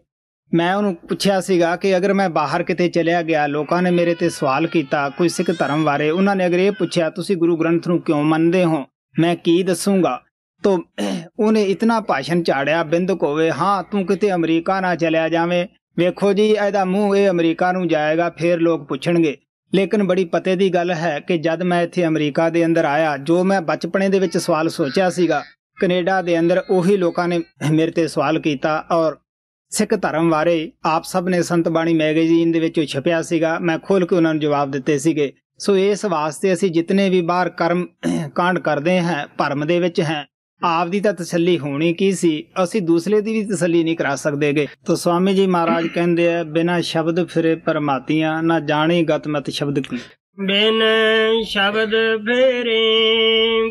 ਮੈਂ ਉਹਨੂੰ ਪੁੱਛਿਆ ਸੀਗਾ ਕਿ ਅਗਰ ਮੈਂ ਬਾਹਰ ਕਿਤੇ ਚਲਿਆ ਗਿਆ ਲੋਕਾਂ ਨੇ ਮੇਰੇ ਤੇ ਸਵਾਲ ਕੀਤਾ ਕੋਈ ਸਿੱਖ ਧਰਮ ਬਾਰੇ ਉਹਨਾਂ ਨੇ ਅਗਰ ਇਹ ਪੁੱਛਿਆ ਤੁਸੀਂ ਗੁਰੂ ਗ੍ਰੰਥ ਨੂੰ ਕਿਉਂ ਮੰਨਦੇ ਹੋ ਮੈਂ ਕੀ ਦੱਸੂੰਗਾ ਤੋ ਉਹਨੇ ਇਤਨਾ ਭਾਸ਼ਣ ਝਾੜਿਆ ਬਿੰਦ ਕੋਵੇ ਹਾਂ ਤੂੰ ਕਿਤੇ ਅਮਰੀਕਾ ਨਾ ਚਲਿਆ ਜਾਵੇਂ ਵੇਖੋ ਜੀ ਇਹਦਾ ਮੂੰਹ ਇਹ ਅਮਰੀਕਾ ਨੂੰ ਜਾਏਗਾ ਫੇਰ ਲੋਕ ਪੁੱਛਣਗੇ ਲੇਕਿਨ ਬੜੀ ਪਤੇ ਦੀ ਗੱਲ ਹੈ ਕਿ ਜਦ ਮੈਂ ਇੱਥੇ ਅਮਰੀਕਾ ਦੇ ਅੰਦਰ ਆਇਆ ਜੋ ਮੈਂ ਬਚਪਨੇ ਦੇ ਵਿੱਚ ਸਵਾਲ ਸੋਚਿਆ ਸੀਗਾ ਕੈਨੇਡਾ ਦੇ ਅੰਦਰ ਉਹੀ ਲੋਕਾਂ ਨੇ ਮੇਰੇ ਤੇ ਸਵਾਲ ਕੀਤਾ ਔਰ ਸਿੱਖ ਧਰਮ ਬਾਰੇ ਆਪ ਸਭ ਨੇ ਸੰਤ ਬਾਣੀ ਮੈਗਜ਼ੀਨ ਦੇ ਵਿੱਚ ਛਪਿਆ ਸੀਗਾ ਮੈਂ ਖੋਲ ਕੇ ਉਹਨਾਂ ਨੂੰ ਜਵਾਬ ਦਿੱਤੇ ਸੀਗੇ ਸੋ ਇਸ ਵਾਸਤੇ ਅਸੀਂ ਜਿੰਨੇ ਵੀ ਬਾਹਰ ਕਰਮ ਕਾਂਡ ਕਰਦੇ ਹਾਂ ਭਰਮ ਦੇ ਵਿੱਚ ਹੈ ਆਪ ਦੀ ਤਾਂ ਤਸੱਲੀ ਹੋਣੀ ਕੀ ਸੀ ਅਸੀਂ ਦੂਸਰੇ ਦੀ ਵੀ ਤਸੱਲੀ ਨਹੀਂ ਕਰਾ ਸਕਦੇਗੇ ਤਾਂ ਸਵਾਮੀ ਜੀ ਮਹਾਰਾਜ ਕਹਿੰਦੇ ਆ ਬਿਨਾ ਸ਼ਬਦ ਫਿਰੇ ਪਰਮਾਤੀਆਂ ਨਾ ਗਤ ਗਤਮਤ ਸ਼ਬਦ ਕੀ ਬਿਨ ਸ਼ਬਦ ਫੇਰੇ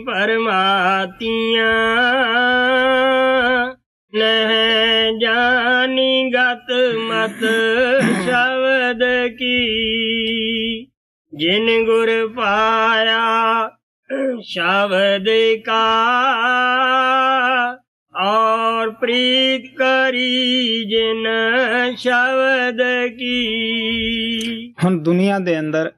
ਪਰਮਾਤੀਆਂ ਨਹਿ ਜਾਨੀ ਗਤ ਮਤ ਸ਼ਬਦ ਕੀ ਜਿਨ ਗੁਰ ਪਾਇਆ ਸ਼ਬਦ ਕਾ ਔਰ ਪ੍ਰੀਤ ਕਰੀ ਜਿਨ ਸ਼ਬਦ ਕੀ ਹੁਣ ਦੁਨੀਆ ਦੇ ਅੰਦਰ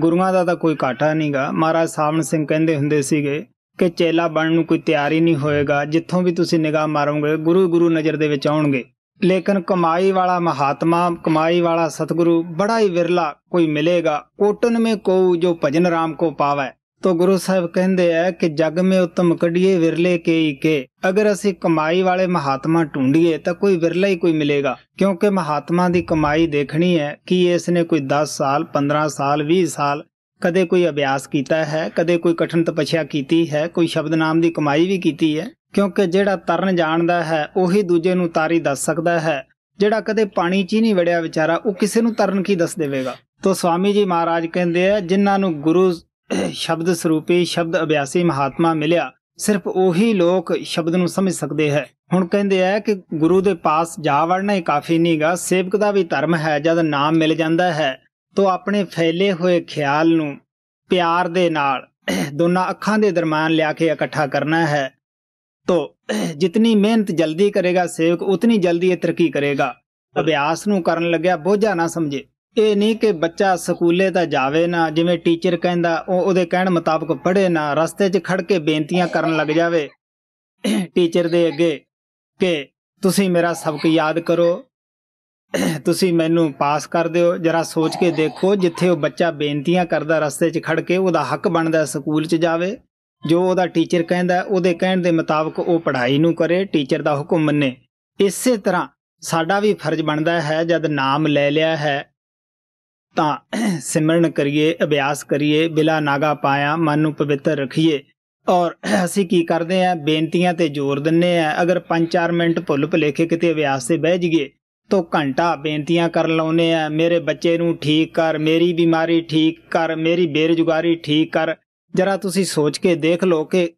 ਗੁਰੂਆਂ ਦਾ ਤਾਂ ਕੋਈ ਘਾਟਾ ਨਹੀਂਗਾ ਮਹਾਰਾਜ ਸਾਵਣ ਸਿੰਘ ਕਹਿੰਦੇ ਹੁੰਦੇ ਸੀਗੇ ਕਿ ਚੇਲਾ ਬਣਨ ਨੂੰ ਕੋਈ ਤਿਆਰੀ ਨਹੀਂ ਹੋਏਗਾ ਜਿੱਥੋਂ ਵੀ ਤੁਸੀਂ ਨਿਗਾਹ ਮਾਰੋਗੇ ਗੁਰੂ ਗੁਰੂ ਨਜ਼ਰ ਦੇ ਵਿੱਚ ਆਉਣਗੇ ਲੇਕਿਨ ਕਮਾਈ ਵਾਲਾ ਮਹਾਤਮਾ ਕਮਾਈ ਵਾਲਾ ਸਤਿਗੁਰੂ ਬੜਾ ਹੀ ਵਿਰਲਾ ਕੋਈ ਮਿਲੇਗਾ ਕੋਟਨ ਮੇ ਕੋ ਜੋ ਭਜਨ ਰਾਮ ਕੋ ਪਾਵੇ ਤੋ ਗੁਰੂ ਸਾਹਿਬ ਕਹਿੰਦੇ ਆ ਕਿ ਜਗ ਮੇ ਉਤਮ ਕਢੀਏ ਵਿਰਲੇ ਕੇ ਕੇ ਅਗਰ ਅਸੀਂ ਕਮਾਈ ਵਾਲੇ ਮਹਾਤਮਾ ਢੂੰਡੀਏ ਤਾਂ ਕੋਈ ਵਿਰਲਾ ਹੀ ਕੋਈ ਮਿਲੇਗਾ ਕਿਉਂਕਿ ਮਹਾਤਮਾ ਦੀ ਕਮਾਈ ਦੇਖਣੀ ਹੈ ਕਿ ਇਸ ਨੇ ਕੋਈ 10 ਸਾਲ 15 ਸਾਲ 20 ਸਾਲ ਕਦੇ ਕੋਈ ਅਭਿਆਸ ਕੀਤਾ ਹੈ ਕਦੇ ਕੋਈ ਕਠਨ ਤਪੱਸਿਆ ਕੀਤੀ ਹੈ ਕੋਈ ਸ਼ਬਦ ਨਾਮ ਦੀ ਕਮਾਈ ਵੀ ਕੀਤੀ ਹੈ ਕਿਉਂਕਿ ਜਿਹੜਾ ਤਰਨ ਜਾਣਦਾ ਹੈ ਉਹੀ ਦੂਜੇ ਨੂੰ ਤਾਰੀ ਦੱਸ ਸਕਦਾ ਹੈ ਜਿਹੜਾ ਕਦੇ ਪਾਣੀ 'ਚ ਹੀ ਨਹੀਂ ਵੜਿਆ ਵਿਚਾਰਾ ਉਹ ਕਿਸੇ ਨੂੰ ਤਰਨ ਕੀ ਦੱਸ ਦੇਵੇਗਾ ਤੋਂ ਸਵਾਮੀ ਜੀ ਮਹਾਰਾਜ ਕਹਿੰਦੇ ਆ ਜਿਨ੍ਹਾਂ ਨੂੰ ਗੁਰੂ ਸ਼ਬਦ ਸਰੂਪੀ ਸ਼ਬਦ ਅਭਿਆਸੀ ਮਹਾਤਮਾ ਮਿਲਿਆ ਸਿਰਫ ਉਹੀ ਲੋਕ ਸ਼ਬਦ ਨੂੰ ਸਮਝ ਸਕਦੇ ਹੈ ਹੁਣ ਕਹਿੰਦੇ ਆ ਕਿ ਗੁਰੂ ਦੇ ਪਾਸ ਜਾ ਵੜਨਾ ਹੀ ਕਾਫੀ ਨਹੀਂਗਾ ਸੇਵਕ ਦਾ ਵੀ ਧਰਮ ਹੈ ਜਦ ਨਾਮ ਮਿਲ ਜਾਂਦਾ ਹੈ ਤੋਂ ਆਪਣੇ ਫੈਲੇ ਹੋਏ ਖਿਆਲ ਨੂੰ ਪਿਆਰ ਦੇ ਨਾਲ ਦੋਨਾਂ ਅੱਖਾਂ ਦੇ ਦਰਮਿਆਨ ਲਿਆ ਕੇ ਇਕੱਠਾ ਕਰਨਾ ਹੈ ਤੋਂ ਜਿੰਨੀ ਮਿਹਨਤ ਜਲਦੀ ਕਰੇਗਾ ਸੇਵਕ ਉਤਨੀ ਜਲਦੀ ਇਹ ਤਰੱਕੀ ਕਰੇਗਾ ਅਭਿਆਸ ਨੂੰ ਕਰਨ ਲੱਗਿਆ ਬੋਝਾ ਨਾ ਸਮਝੇ ਇਹ ਨਹੀਂ ਕਿ ਬੱਚਾ ਸਕੂਲੇ ਤਾਂ ਜਾਵੇ ਨਾ ਜਿਵੇਂ ਟੀਚਰ ਕਹਿੰਦਾ ਉਹ ਉਹਦੇ ਕਹਿਣ ਮੁਤਾਬਕ ਪੜ੍ਹੇ ਨਾ ਰਸਤੇ 'ਚ ਖੜ ਕੇ ਬੇਨਤੀਆਂ ਕਰਨ ਲੱਗ ਜਾਵੇ ਟੀਚਰ ਦੇ ਅੱਗੇ ਕਿ ਤੁਸੀਂ ਮੇਰਾ ਸਬਕ ਯਾਦ ਕਰੋ ਤੁਸੀਂ ਮੈਨੂੰ ਪਾਸ ਕਰ ਦਿਓ ਜਰਾ ਸੋਚ ਕੇ ਦੇਖੋ ਜਿੱਥੇ ਉਹ ਬੱਚਾ ਬੇਨਤੀਆਂ ਕਰਦਾ ਰਸਤੇ 'ਚ ਖੜ ਕੇ ਉਹਦਾ ਹੱਕ ਬਣਦਾ ਸਕੂਲ 'ਚ ਜਾਵੇ ਜੋ ਉਹਦਾ ਟੀਚਰ ਕਹਿੰਦਾ ਉਹਦੇ ਕਹਿਣ ਦੇ ਮੁਤਾਬਕ ਉਹ ਪੜ੍ਹਾਈ ਨੂੰ ਕਰੇ ਟੀਚਰ ਦਾ ਹੁਕਮ ਮੰਨੇ ਇਸੇ ਤਰ੍ਹਾਂ ਸਾਡਾ ਵੀ ਫਰਜ਼ ਬਣਦਾ ਹੈ ਜਦ ਨਾਮ ਲੈ ਲਿਆ ਹੈ ਤਾਂ ਸਿਮਰਨ ਕਰੀਏ ਅਭਿਆਸ ਕਰੀਏ ਬਿਲਾ ਨਾਗਾ ਪਾਇਆ ਮਨ ਨੂੰ ਪਵਿੱਤਰ ਰਖੀਏ ਔਰ ਅਸੀਂ ਕੀ ਕਰਦੇ ਆ ਬੇਨਤੀਆਂ ਤੇ ਜ਼ੋਰ ਦਿੰਨੇ ਆ ਅਗਰ 5-4 ਮਿੰਟ ਭੁੱਲ ਭੁਲੇਖੇ ਕਿਤੇ ਅਭਿਆਸ ਤੇ ਬਹਿ ਜਾਈਏ ਤੋਂ ਘੰਟਾ ਬੇਨਤੀਆਂ ਕਰ ਲਾਉਨੇ ਆ ਮੇਰੇ ਬੱਚੇ ਨੂੰ ਠੀਕ ਕਰ ਮੇਰੀ ਬਿਮਾਰੀ ਠੀਕ ਕਰ ਮੇਰੀ ਬੇਰੁਜ਼ਗਾਰੀ ਠੀਕ ਕਰ ਜਰਾ ਤੁਸੀਂ ਸੋਚ ਕੇ ਦੇਖ ਲਓ ਕਿ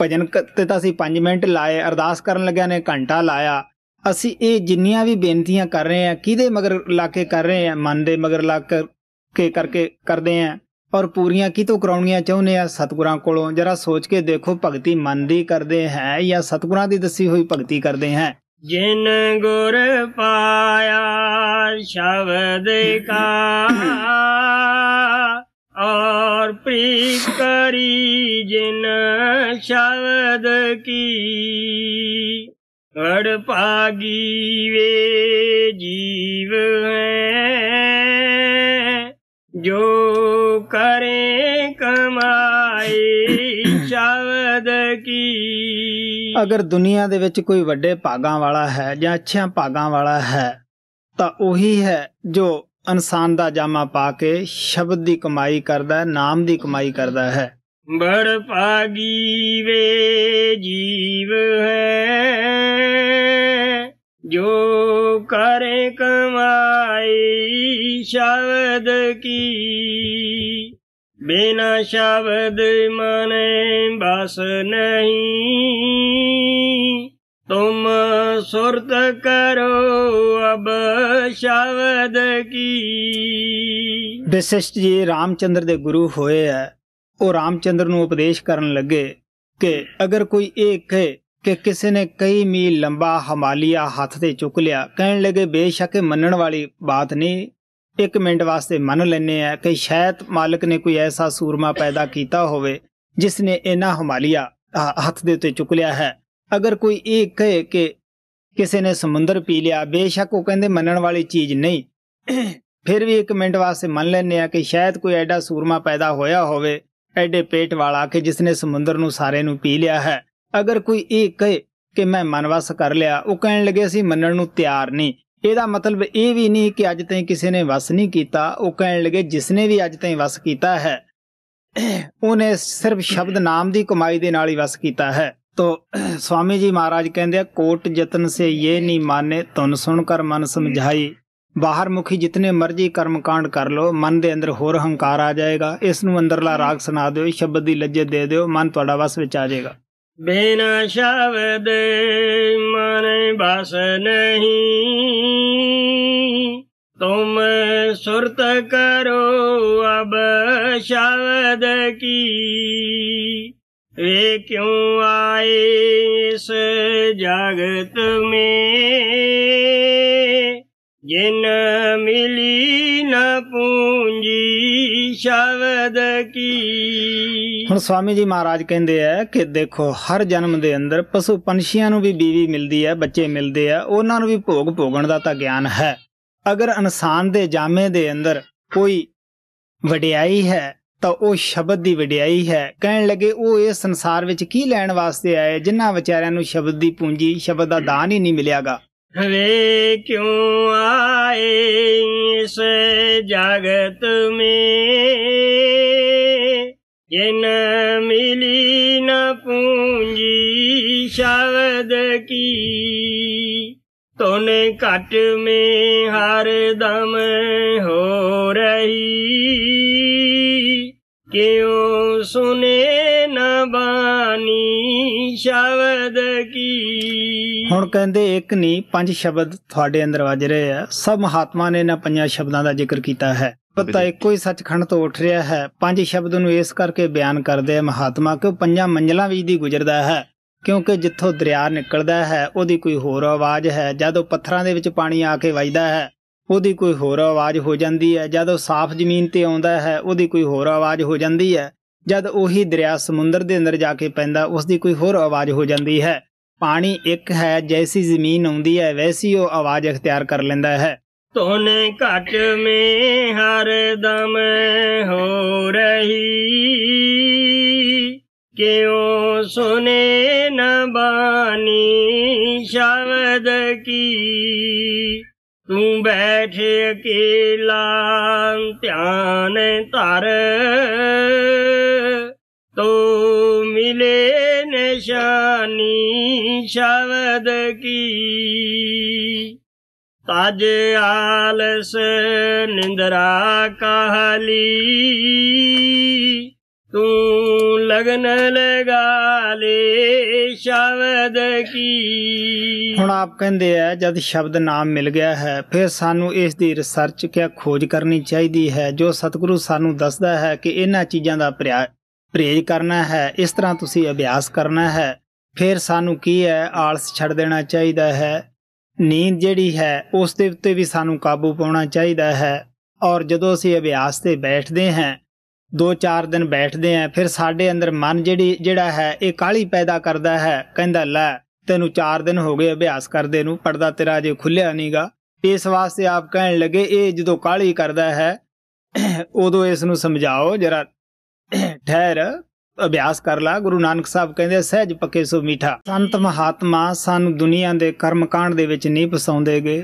ਭਜਨ ਤੇ ਤਾਂ ਅਸੀਂ 5 ਮਿੰਟ ਲਾਏ ਅਰਦਾਸ ਕਰਨ ਲੱਗਿਆ ਨੇ ਘੰਟਾ ਲਾਇਆ ਅਸੀਂ ਇਹ ਜਿੰਨੀਆਂ ਵੀ ਬੇਨਤੀਆਂ ਕਰ ਰਹੇ ਆ ਕਿਹਦੇ ਮਗਰ ਲਾ ਕੇ ਕਰ ਰਹੇ ਆ ਮਨ ਦੇ ਮਗਰ ਲਾ ਕੇ ਕਰਕੇ ਕਰਦੇ ਆ ਔਰ ਪੂਰੀਆਂ ਕਿਤੋਂ ਕਰਾਉਣੀਆਂ ਚਾਹੁੰਦੇ ਆ ਸਤਿਗੁਰਾਂ ਕੋਲੋਂ ਜਰਾ ਸੋਚ ਕੇ ਦੇਖੋ ਭਗਤੀ ਮਨ ਦੀ ਕਰਦੇ ਹੈ ਜਾਂ ਸਤਿਗੁਰਾਂ ਦੀ ਦੱਸੀ ਹੋਈ ਭਗਤੀ ਕਰਦੇ ਹੈ ਜਿਨ ਗੁਰ ਪਾਇਆ ਸ਼ਬਦ ਕਾ और प्रीत करी जिन शब्द की बड़ पागी वे जीव है ਜੋ ਕਰੇ ਕਮਾਈ ਸ਼ਬਦ ਕੀ ਅਗਰ ਦੁਨੀਆ ਦੇ ਵਿੱਚ ਕੋਈ ਵੱਡੇ ਭਾਗਾਂ ਵਾਲਾ ਹੈ ਜਾਂ ਅੱਛਿਆਂ ਭਾਗਾਂ ਵਾਲਾ ਹੈ ਤਾਂ ਉਹੀ ਹੈ ਜੋ ਇਨਸਾਨ ਦਾ ਜਾਮਾ ਪਾ ਕੇ ਸ਼ਬਦ ਦੀ ਕਮਾਈ ਕਰਦਾ ਹੈ ਨਾਮ ਦੀ ਕਮਾਈ ਕਰਦਾ ਹੈ ਬੜ ਭਾਗੀ ਵੇ ਜੀਵ ਹੈ ਜੋ ਕਰੇ ਕਮਾਈ ਸ਼ਬਦ ਕੀ ਬਿਨਾ ਸ਼ਬਦ ਮਨੇ ਬਸ ਨਹੀਂ ਤੁਮ ਸੁਰਤ ਕਰੋ ਅਬ ਸ਼ਬਦ ਕੀ ਵਿਸ਼ਿਸ਼ਟ ਜੀ ਰਾਮਚੰਦਰ ਦੇ ਗੁਰੂ ਹੋਏ ਆ ਉਹ ਰਾਮਚੰਦਰ ਨੂੰ ਉਪਦੇਸ਼ ਕਰਨ ਲੱਗੇ ਕਿ ਅਗਰ ਕੋਈ ਇਹ ਕਹੇ ਕਿ ਕਿਸੇ ਨੇ ਕਈ ਮੀਲ ਲੰਬਾ ਹਮਾਲੀਆ ਹੱਥ ਤੇ ਚੁੱਕ ਲਿਆ ਕਹਿਣ ਲੱਗੇ ਬੇਸ਼ੱਕ ਮੰਨਣ ਵਾਲੀ ਬਾਤ ਨਹੀਂ ਇੱਕ ਮਿੰਟ ਵਾਸਤੇ ਮੰਨ ਲੈਨੇ ਆ ਕਿ ਸ਼ਾਇਦ ਮਾਲਕ ਨੇ ਕੋਈ ਐਸਾ ਸੂਰਮਾ ਪੈਦਾ ਕੀਤਾ ਹੋਵੇ ਜਿਸ ਨੇ ਇਹਨਾਂ ਹਮਾਲੀਆ ਹੱਥ ਦੇ ਉੱਤੇ ਚੁੱਕ ਲਿਆ ਹੈ ਅਗਰ ਕੋਈ ਇਹ ਕਹੇ ਕਿ ਕਿਸੇ ਨੇ ਸਮੁੰਦਰ ਪੀ ਲਿਆ ਬੇਸ਼ੱਕ ਉਹ ਕਹਿੰਦੇ ਮੰਨਣ ਵਾਲੀ ਚੀਜ਼ ਨਹੀਂ ਫਿਰ ਵੀ ਇੱਕ ਮਿੰਟ ਵਾਸਤੇ ਮੰਨ ਲੈਨੇ ਆ ਕਿ ਸ਼ਾਇਦ ਕੋਈ ਐਡਾ ਸੂਰਮਾ ਪੈਦਾ ਹੋਇਆ ਹੋਵੇ ਐਡੇ ਪੇਟ ਵਾਲਾ ਕਿ ਜਿਸ ਨੇ ਸਮੁੰਦਰ ਨੂੰ ਸਾਰੇ ਨੂੰ ਪੀ ਲਿਆ ਹੈ ਅਗਰ ਕੋਈ ਇਹ ਕਹੇ ਕਿ ਮੈਂ ਮਨਵਸ ਕਰ ਲਿਆ ਉਹ ਕਹਿਣ ਲੱਗੇ ਅਸੀਂ ਮੰਨਣ ਨੂੰ ਤਿਆਰ ਨਹੀਂ ਇਹਦਾ ਮਤਲਬ ਇਹ ਵੀ ਨਹੀਂ ਕਿ ਅੱਜ ਤਾਈਂ ਕਿਸੇ ਨੇ ਵਸ ਨਹੀਂ ਕੀਤਾ ਉਹ ਕਹਿਣ ਲੱਗੇ ਜਿਸਨੇ ਵੀ ਅੱਜ ਤਾਈਂ ਵਸ ਕੀਤਾ ਹੈ ਉਹਨੇ ਸਿਰਫ ਸ਼ਬਦ ਨਾਮ ਦੀ ਕਮਾਈ ਦੇ ਨਾਲ ਹੀ ਵਸ ਕੀਤਾ ਹੈ ਤੋ ਸਵਾਮੀ ਜੀ ਮਹਾਰਾਜ ਕਹਿੰਦੇ ਆ ਕੋਟ ਯਤਨ ਸੇ ਇਹ ਨਹੀਂ ਮਾਨੇ ਤੁਨ ਸੁਣ ਕਰ ਮਨ ਸਮਝਾਈ ਬਾਹਰ ਮੁਖੀ ਜਿਤਨੇ ਮਰਜੀ ਕਰਮ ਕਾਂਡ ਕਰ ਲੋ ਮਨ ਦੇ ਅੰਦਰ ਹੋਰ ਹੰਕਾਰ ਆ ਜਾਏਗਾ ਇਸ ਨੂੰ ਅੰਦਰਲਾ ਰਾਗ ਸੁਣਾ ਦਿਓ ਸ਼ਬਦ ਦੀ ਲੱਜੇ ਦੇ ਦਿਓ ਮਨ ਤੁਹਾਡਾ ਵਸ ਵਿੱਚ ਆ ਜਾਏਗਾ ਬਿਨਾ ਸ਼ਬਦ ਮਨ ਬਸ ਨਹੀਂ ਤੁਮ ਸੁਰਤ ਕਰੋ ਅਬ ਸ਼ਬਦ ਕੀ ਵੇ ਕਿਉ ਆਏ ਇਸ ਜਗਤ ਮੇ ਜਿਨ ਮਿਲੀ ਨ ਪੂੰਜੀ ਸ਼ਬਦ ਕੀ ਹੁਣ ਸਵਾਮੀ ਜੀ ਮਹਾਰਾਜ ਕਹਿੰਦੇ ਆ ਕਿ ਦੇਖੋ ਹਰ ਜਨਮ ਦੇ ਅੰਦਰ ਪਸ਼ੂ ਪੰਛੀਆਂ ਨੂੰ ਵੀ ਬੀਵੀ ਮਿਲਦੀ ਹੈ ਬੱਚੇ ਮਿਲਦੇ ਆ ਉਹਨਾਂ ਨੂੰ ਵੀ ਭੋਗ ਭੋਗਣ ਦਾ ਤਾਂ ਗਿਆਨ ਹੈ ਅਗਰ ਇਨਸਾਨ ਦੇ ਜਾਮੇ ਦੇ ਅੰਦਰ ਕੋਈ ਵਡਿਆਈ ਹੈ ਤਾਂ ਉਹ ਸ਼ਬਦ ਦੀ ਵਡਿਆਈ ਹੈ ਕਹਿਣ ਲੱਗੇ ਉਹ ਇਸ ਸੰਸਾਰ ਵਿੱਚ ਕੀ ਲੈਣ ਵਾਸਤੇ ਆਏ ਜਿਨ੍ਹਾਂ ਵਿਚਾਰਿਆਂ ਨੂੰ ਸ਼ਬਦ ਦੀ ਪੂੰਜੀ ਸ਼ਬਦ ਦਾ ਦਾਨ ਹੀ ਨਹੀਂ ਮਿਲਿਆਗਾ ਵੇ ਕਿਉਂ ਆਏ ਇਸ ਜਗਤ ਮੇ ਜਿਨ ਮਿਲੀ ਨ ਪੂੰਜੀ ਸ਼ਬਦ ਕੀ ਤੋਨੇ ਘਟ ਮੇ ਹਰ ਦਮ ਹੋ ਰਹੀ ਕਿਉ ਸੁਨੇ ਸ਼ਬਦ ਕੀ ਹੁਣ ਕਹਿੰਦੇ ਇੱਕ ਨਹੀਂ ਪੰਜ ਸ਼ਬਦ ਤੁਹਾਡੇ ਅੰਦਰ ਵੱਜ ਰਹੇ ਆ ਸਭ ਮਹਾਤਮਾ ਨੇ ਇਹਨਾਂ ਪੰਜਾਂ ਸ਼ਬਦਾਂ ਦਾ ਜ਼ਿਕਰ ਕੀਤਾ ਹੈ ਪਤਾ ਇੱਕੋ ਹੀ ਸੱਚਖੰਡ ਤੋਂ ਉੱਠ ਰਿਹਾ ਹੈ ਪੰਜ ਸ਼ਬਦ ਨੂੰ ਇਸ ਕਰਕੇ ਬਿਆਨ ਕਰਦੇ ਆ ਮਹਾਤਮਾ ਕਿ ਉਹ ਪੰਜਾਂ ਮੰਜ਼ਲਾਂ ਵਿੱਚ ਦੀ ਗੁਜ਼ਰਦਾ ਹੈ ਕਿਉਂਕਿ ਜਿੱਥੋਂ ਦਰਿਆ ਨਿਕਲਦਾ ਹੈ ਉਹਦੀ ਕੋਈ ਹੋਰ ਆਵਾਜ਼ ਹੈ ਜਦੋਂ ਪੱਥਰਾਂ ਦੇ ਵਿੱਚ ਪਾਣੀ ਆ ਕੇ ਵੱਜਦਾ ਹੈ ਉਹਦੀ ਕੋਈ ਹੋਰ ਆਵਾਜ਼ ਹੋ ਜਾਂਦੀ ਹੈ ਜਦੋਂ ਸਾਫ਼ ਜ਼ਮੀਨ ਤੇ ਆਉਂਦਾ ਹੈ ਉਹਦੀ ਕੋਈ ਹੋਰ ਆਵਾਜ਼ ਹੋ ਜਾਂਦੀ ਹੈ ਜਦ ਉਹੀ ਦਰਿਆ ਸਮੁੰਦਰ ਦੇ ਅੰਦਰ ਜਾ ਕੇ ਪੈਂਦਾ ਉਸ ਦੀ ਕੋਈ ਹੋਰ ਆਵਾਜ਼ ਹੋ ਜਾਂਦੀ ਹੈ ਪਾਣੀ ਇੱਕ ਹੈ ਜੈਸੀ ਜ਼ਮੀਨ ਆਉਂਦੀ ਹੈ ਵੈਸੀ ਉਹ ਆਵਾਜ਼ اختیار ਕਰ ਲੈਂਦਾ ਹੈ ਤੋਨੇ ਘਟ ਮੇ ਹਰ ਦਮ ਹੋ ਰਹੀ ਕਿਉ ਸੁਨੇ ਨ ਬਾਣੀ ਸ਼ਬਦ ਕੀ ਤੂੰ ਬੈਠ ਅਕੇਲਾ ਧਿਆਨ ਧਰ तो ਮਿਲੇ ਨਿਸ਼ਾਨੀ ਸ਼ਬਦ ਕੀ तज आलस ਨਿੰਦਰਾ ਕਹਲੀ ਤੂੰ ਲਗਨ ਲਗਾ ਲੇ ਸ਼ਬਦ ਕੀ ਹੁਣ ਆਪ ਕਹਿੰਦੇ ਆ ਜਦ ਸ਼ਬਦ ਨਾਮ ਮਿਲ ਗਿਆ ਹੈ ਫਿਰ ਸਾਨੂੰ ਇਸ ਦੀ ਰਿਸਰਚ ਕਿਆ ਖੋਜ ਕਰਨੀ ਚਾਹੀਦੀ ਹੈ ਜੋ ਸਤਿਗੁਰੂ ਸਾਨੂੰ ਦੱਸਦਾ ਹੈ ਕਿ ਇਹਨਾਂ ਚੀਜ਼ਾਂ ਦਾ ਪ੍ਰੇਜ ਕਰਨਾ ਹੈ ਇਸ ਤਰ੍ਹਾਂ ਤੁਸੀਂ ਅਭਿਆਸ ਕਰਨਾ ਹੈ ਫਿਰ ਸਾਨੂੰ ਕੀ ਹੈ ਆਲਸ ਛੱਡ ਦੇਣਾ ਚਾਹੀਦਾ ਹੈ ਨੀਂਦ ਜਿਹੜੀ ਹੈ ਉਸ ਦੇ ਉੱਤੇ ਵੀ ਸਾਨੂੰ ਕਾਬੂ ਪਾਉਣਾ ਚਾਹੀਦਾ ਹੈ ਔਰ ਜਦੋਂ ਅਸੀਂ ਅਭਿਆਸ ਤੇ ਬੈਠਦੇ ਹਾਂ 2-4 ਦਿਨ ਬੈਠਦੇ ਆ ਫਿਰ ਸਾਡੇ ਅੰਦਰ ਮਨ ਜਿਹੜੀ ਜਿਹੜਾ ਹੈ ਇਹ ਕਾਲੀ ਪੈਦਾ ਕਰਦਾ ਹੈ ਕਹਿੰਦਾ ਲੈ ਤੈਨੂੰ 4 ਦਿਨ ਹੋ ਗਏ ਅਭਿਆਸ ਕਰਦੇ ਨੂੰ ਪਰਦਾ ਤੇਰਾ ਜੇ ਖੁੱਲਿਆ ਨਹੀਂਗਾ ਇਸ ਵਾਸਤੇ ਆਪ ਕਹਿਣ ਲੱਗੇ ਇਹ ਜਦੋਂ ਕਾਲੀ ਕਰਦਾ ਹੈ ਉਦੋਂ ਇਸ ਨੂੰ ਸਮਝਾਓ ਜਰਾ ਠਹਿਰ ਅਭਿਆਸ ਕਰ ਲਾ ਗੁਰੂ ਨਾਨਕ ਸਾਹਿਬ ਕਹਿੰਦੇ ਸਹਿਜ ਪੱਕੇ ਸੋ ਮੀਠਾ ਸੰਤ ਮਹਾਤਮਾ ਸਾਨੂੰ ਦੁਨੀਆ ਦੇ ਕਰਮ ਕਾਂਡ ਦੇ ਵਿੱਚ ਨਹੀਂ ਫਸਾਉਂਦੇਗੇ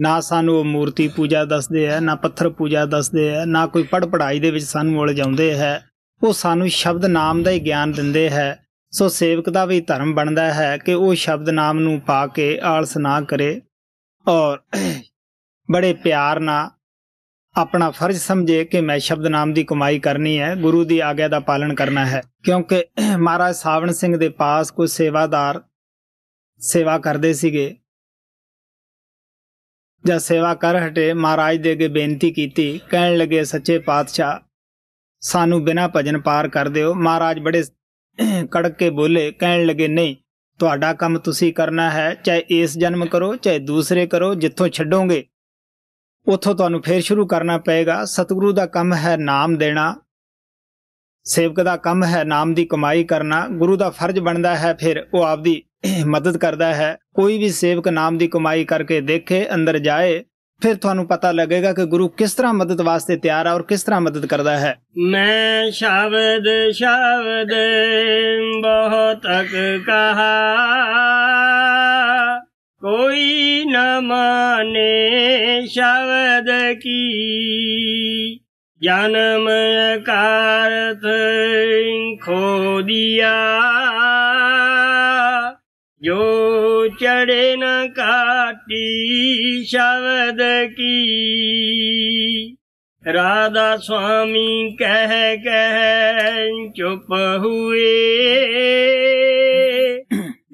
ਨਾ ਸਾਨੂੰ ਉਹ ਮੂਰਤੀ ਪੂਜਾ ਦੱਸਦੇ ਆ ਨਾ ਪੱਥਰ ਪੂਜਾ ਦੱਸਦੇ ਆ ਨਾ ਕੋਈ ਪੜ ਪੜਾਈ ਦੇ ਵਿੱਚ ਸਾਨੂੰ ਉਲ ਜਾਂਦੇ ਹੈ ਉਹ ਸਾਨੂੰ ਸ਼ਬਦ ਨਾਮ ਦਾ ਹੀ ਗਿਆਨ ਦਿੰਦੇ ਹੈ ਸੋ ਸੇਵਕ ਦਾ ਵੀ ਧਰਮ ਬਣਦਾ ਹੈ ਕਿ ਉਹ ਸ਼ਬਦ ਨਾਮ ਨੂੰ ਪਾ ਕੇ ਆਲਸ ਨਾ ਕਰੇ ਔਰ ਬੜੇ ਪਿਆਰ ਨਾਲ ਆਪਣਾ ਫਰਜ਼ ਸਮਝੇ ਕਿ ਮੈਂ ਸ਼ਬਦ ਨਾਮ ਦੀ ਕਮਾਈ ਕਰਨੀ ਹੈ ਗੁਰੂ ਦੀ ਆਗਿਆ ਦਾ ਪਾਲਣ ਕਰਨਾ ਹੈ ਕਿਉਂਕਿ ਮਹਾਰਾਜ ਸਾਵਣ ਸਿੰਘ ਦੇ ਪਾਸ ਕੋਈ ਸੇਵਾਦਾਰ ਸੇਵਾ ਕਰਦੇ ਸੀਗੇ ਜਦ ਸੇਵਾ ਕਰ ਹਟੇ ਮਹਾਰਾਜ ਦੇ ਅਗੇ ਬੇਨਤੀ ਕੀਤੀ ਕਹਿਣ ਲੱਗੇ ਸੱਚੇ ਪਾਤਸ਼ਾਹ ਸਾਨੂੰ ਬਿਨਾ ਭਜਨ ਪਾਰ ਕਰ ਦਿਓ ਮਹਾਰਾਜ ਬੜੇ ਕੜਕ ਕੇ ਬੋਲੇ ਕਹਿਣ ਲੱਗੇ ਨਹੀਂ ਤੁਹਾਡਾ ਕੰਮ ਤੁਸੀਂ ਕਰਨਾ ਹੈ ਚਾਹੇ ਇਸ ਜਨਮ ਕਰੋ ਚਾਹੇ ਦੂਸਰੇ ਕਰੋ ਜਿੱਥੋਂ ਛੱਡੋਗੇ ਉੱਥੋਂ ਤੁਹਾਨੂੰ ਫੇਰ ਸ਼ੁਰੂ ਕਰਨਾ ਪਏਗਾ ਸਤਿਗੁਰੂ ਦਾ ਕੰਮ ਹੈ ਨਾਮ ਦੇਣਾ ਸੇਵਕ ਦਾ ਕੰਮ ਹੈ ਨਾਮ ਦੀ ਕਮਾਈ ਕਰਨਾ ਗੁਰੂ ਦਾ ਫਰਜ਼ ਬਣਦਾ ਹੈ ਫਿਰ ਉਹ ਆਪਦੀ ਮਦਦ ਕਰਦਾ ਹੈ ਕੋਈ ਵੀ ਸੇਵਕ ਨਾਮ ਦੀ ਕਮਾਈ ਕਰਕੇ ਦੇਖੇ ਅੰਦਰ ਜਾਏ ਫਿਰ ਤੁਹਾਨੂੰ ਪਤਾ ਲੱਗੇਗਾ ਕਿ ਗੁਰੂ ਕਿਸ ਤਰ੍ਹਾਂ ਮਦਦ ਵਾਸਤੇ ਤਿਆਰ ਆ ਔਰ ਕਿਸ ਤਰ੍ਹਾਂ ਮਦਦ ਕਰਦਾ ਹੈ ਮੈਂ ਸ਼ਬਦ ਸ਼ਬਦ ਬਹੁਤ ਤੱਕ ਕਹਾ कोई न माने शब्द की जन्म कार्थ खो दिया जो चढ़े न काटी शब्द की राधा स्वामी कह कह चुप हुए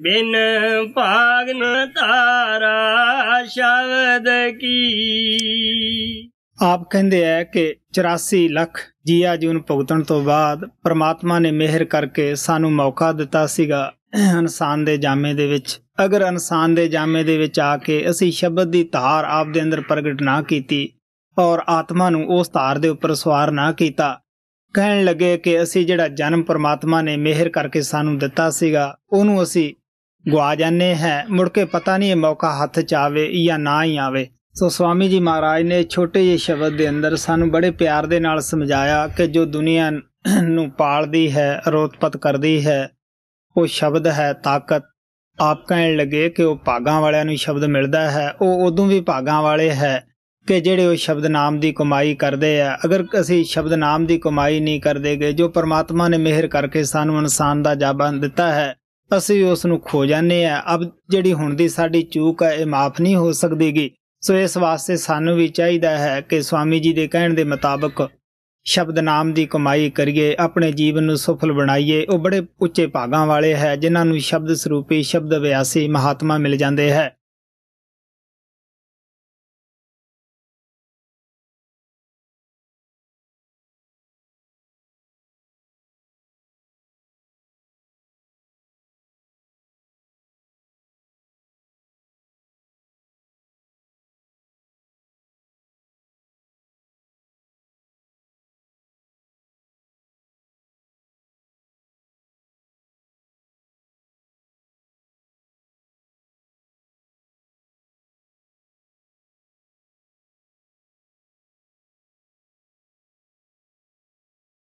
ਬਿਨ ਭਾਗਨ ਤਾਰਾ ਸ਼ਬਦ ਕੀ ਆਪ ਕਹਿੰਦੇ ਆ ਕਿ 84 ਲੱਖ ਜੀਆ ਜੂਨ ਭੁਗਤਣ ਤੋਂ ਬਾਅਦ ਪ੍ਰਮਾਤਮਾ ਨੇ ਮਿਹਰ ਕਰਕੇ ਸਾਨੂੰ ਮੌਕਾ ਦਿੱਤਾ ਸੀਗਾ ਇਨਸਾਨ ਦੇ ਜਾਮੇ ਦੇ ਵਿੱਚ ਅਗਰ ਇਨਸਾਨ ਦੇ ਜਾਮੇ ਦੇ ਵਿੱਚ ਆ ਕੇ ਅਸੀਂ ਸ਼ਬਦ ਦੀ ਧਾਰ ਆਪ ਦੇ ਅੰਦਰ ਪ੍ਰਗਟ ਨਾ ਕੀਤੀ ਔਰ ਆਤਮਾ ਨੂੰ ਉਸ ਧਾਰ ਦੇ ਉੱਪਰ ਸਵਾਰ ਨਾ ਕੀਤਾ ਕਹਿਣ ਲੱਗੇ ਕਿ ਅਸੀਂ ਜਿਹੜਾ ਜਨਮ ਪ੍ਰਮਾਤਮਾ ਨੇ ਮਿਹਰ ਕਰਕੇ ਸਾਨੂੰ ਦਿੱਤਾ ਸੀਗਾ ਉਹਨੂੰ ਅਸੀਂ ਗਵਾ ਜਾਂਦੇ ਹੈ ਮੁੜ ਕੇ ਪਤਾ ਨਹੀਂ ਇਹ ਮੌਕਾ ਹੱਥ ਚ ਆਵੇ ਜਾਂ ਨਾ ਹੀ ਆਵੇ ਸੋ ਸਵਾਮੀ ਜੀ ਮਹਾਰਾਜ ਨੇ ਛੋਟੇ ਜਿਹੇ ਸ਼ਬਦ ਦੇ ਅੰਦਰ ਸਾਨੂੰ ਬੜੇ ਪਿਆਰ ਦੇ ਨਾਲ ਸਮਝਾਇਆ ਕਿ ਜੋ ਦੁਨੀਆ ਨੂੰ ਪਾਲਦੀ ਹੈ ਰੋਤਪਤ ਕਰਦੀ ਹੈ ਉਹ ਸ਼ਬਦ ਹੈ ਤਾਕਤ ਆਪ ਕਹਿਣ ਲੱਗੇ ਕਿ ਉਹ ਭਾਗਾਂ ਵਾਲਿਆਂ ਨੂੰ ਸ਼ਬਦ ਮਿਲਦਾ ਹੈ ਉਹ ਉਦੋਂ ਵੀ ਭਾਗਾਂ ਵਾਲੇ ਹੈ ਕਿ ਜਿਹੜੇ ਉਹ ਸ਼ਬਦ ਨਾਮ ਦੀ ਕਮਾਈ ਕਰਦੇ ਆ ਅਗਰ ਅਸੀਂ ਸ਼ਬਦ ਨਾਮ ਦੀ ਕਮਾਈ ਨਹੀਂ ਕਰਦੇਗੇ ਜੋ ਪਰਮਾਤਮਾ ਨੇ ਮਿਹਰ ਕਰਕੇ ਸਾਨੂੰ ਇਨਸਾਨ ਦਾ ਜਾਬਾਂ ਦਿੱਤਾ ਹੈ ਅਸੀਂ ਉਸ ਨੂੰ ਖੋ ਜਾਂਦੇ ਆ ਅਬ ਜਿਹੜੀ ਹੁਣ ਦੀ ਸਾਡੀ ਚੂਕ ਹੈ ਇਹ ਮਾਫ ਨਹੀਂ ਹੋ ਸਕਦੀਗੀ ਸੋ ਇਸ ਵਾਸਤੇ ਸਾਨੂੰ ਵੀ ਚਾਹੀਦਾ ਹੈ ਕਿ ਸਵਾਮੀ ਜੀ ਦੇ ਕਹਿਣ ਦੇ ਮੁਤਾਬਕ ਸ਼ਬਦ ਨਾਮ ਦੀ ਕਮਾਈ ਕਰੀਏ ਆਪਣੇ ਜੀਵਨ ਨੂੰ ਸਫਲ ਬਣਾਈਏ ਉਹ ਬੜੇ ਉੱਚੇ ਭਾਗਾਂ ਵਾਲੇ ਹੈ ਜਿਨ੍ਹਾਂ ਨੂੰ ਸ਼ਬਦ ਸਰੂਪੀ ਸ਼ਬਦ ਵਿਆਸੀ ਮਹਾਤਮਾ ਮਿਲ ਜਾਂਦੇ ਹੈ